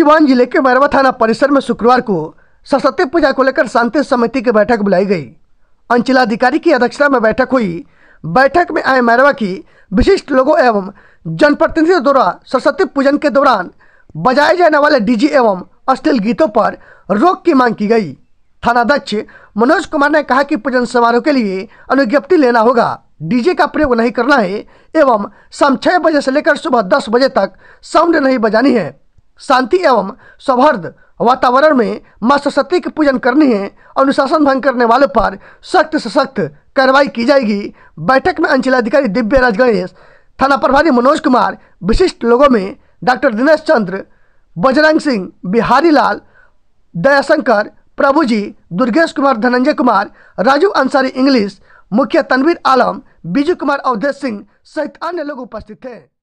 सिवान जिले के मैरवा थाना परिसर में शुक्रवार को सरस्वती पूजा को लेकर शांति समिति की बैठक बुलाई गई अंचलाधिकारी की अध्यक्षता में बैठक हुई बैठक में आए मैरवा की विशिष्ट लोगों एवं जनप्रतिनिधियों द्वारा सरस्वती पूजन के दौरान बजाए जाने वाले डीजी एवं अश्लील गीतों पर रोक की मांग की गई थानाध्यक्ष मनोज कुमार ने कहा कि पूजन समारोह के लिए अनुज्ञप्ति लेना होगा डीजे का प्रयोग नहीं करना है एवं शाम छः बजे से लेकर सुबह दस बजे तक साउंड नहीं बजानी है शांति एवं सौहार्द वातावरण में माँ सरस्वती की पूजन करनी है अनुशासन भंग करने वालों पर सख्त से सख्त कार्रवाई की जाएगी बैठक में अंचलाधिकारी दिव्य राज गणेश थाना प्रभारी मनोज कुमार विशिष्ट लोगों में डॉक्टर दिनेश चंद्र बजरंग सिंह बिहारी लाल दयाशंकर प्रभुजी दुर्गेश कुमार धनंजय कुमार राजू अंसारी इंग्लिश मुखिया तनवीर आलम बीजू कुमार अवधेश सिंह सहित अन्य लोग उपस्थित थे